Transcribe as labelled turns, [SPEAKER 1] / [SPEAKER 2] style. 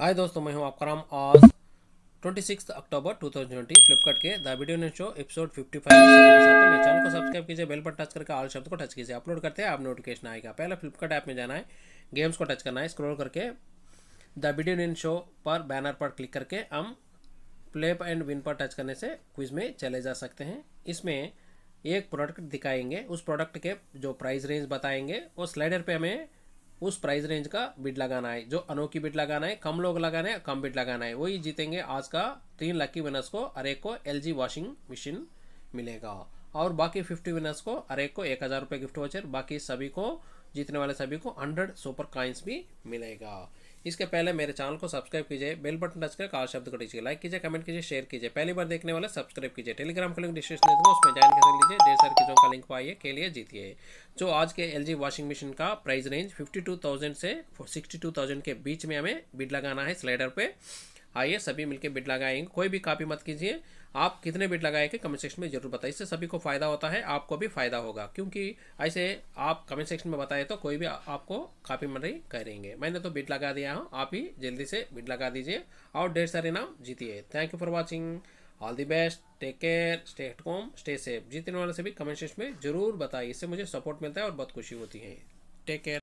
[SPEAKER 1] हाय दोस्तों मैं हूं आपका राम आज 26 अक्टूबर 2020 फ्लिपकार्ट के द वीडियो ने शो एपिसोड 55 फाइव मेरे चैनल को सब्सक्राइब कीजिए बेल पर टच करके ऑल शब्द को टच कीजिए अपलोड करते हैं आप नोटिफिकेशन आएगा पहले फ्लिपकार्ट ऐप में जाना है गेम्स को टच करना है स्क्रॉल करके द वीडियो ने शो पर बैनर पर क्लिक करके हम प्ले एंड विन पर टच करने से क्विज में चले जा सकते हैं इसमें एक प्रोडक्ट दिखाएंगे उस प्रोडक्ट के जो प्राइस रेंज बताएंगे वो स्लाइडर पर हमें उस प्राइस रेंज का बिट लगाना है जो अनोखी बिट लगाना है कम लोग लगाना है कम बिट लगाना है वही जीतेंगे आज का तीन लकी विनर्स को हरेक को एल वॉशिंग मशीन मिलेगा और बाकी फिफ्टी विनर्स को हरेक को एक हज़ार रुपये गिफ्ट वाचर बाकी सभी को जीतने वाले सभी को हंड्रेड सुपर काइंस भी मिलेगा इसके पहले मेरे चैनल को सब्सक्राइब कीजिए बेल बटन टच करके कार शब्द को लीजिए लाइक कीजिए कमेंट कीजिए शेयर कीजिए पहली बार देखने वाले सब्सक्राइब कीजिए टेलीग्राम का लिंक डिस्क्रिप्शन दूंगा उसमें ज्वाइन कर लीजिए ढेर सारी चीज़ों का लिंक पाइए के लिए जीतिए जो आज के एल वॉशिंग मशीन का प्राइस रेंज फिफ्टी से सिक्सटी के बीच में हमें बिड लगाना है स्लाइडर पर आइए सभी मिलकर बिट लगाएंगे कोई भी कापी मत कीजिए आप कितने बिट लगाएंगे कमेंट सेक्शन में जरूर बताइए इससे सभी को फ़ायदा होता है आपको भी फ़ायदा होगा क्योंकि ऐसे आप कमेंट सेक्शन में बताए तो कोई भी आपको कापी मत नहीं करेंगे मैंने तो बिट लगा दिया हूँ आप ही जल्दी से बिट लगा दीजिए और ढेर सारे नाम जीतिए thank you for watching all the best take care stay at home stay safe जीतने वाले से भी कमेंट सेक्शन में जरूर बताइए इससे मुझे सपोर्ट मिलता है और बहुत खुशी होती है टेक केयर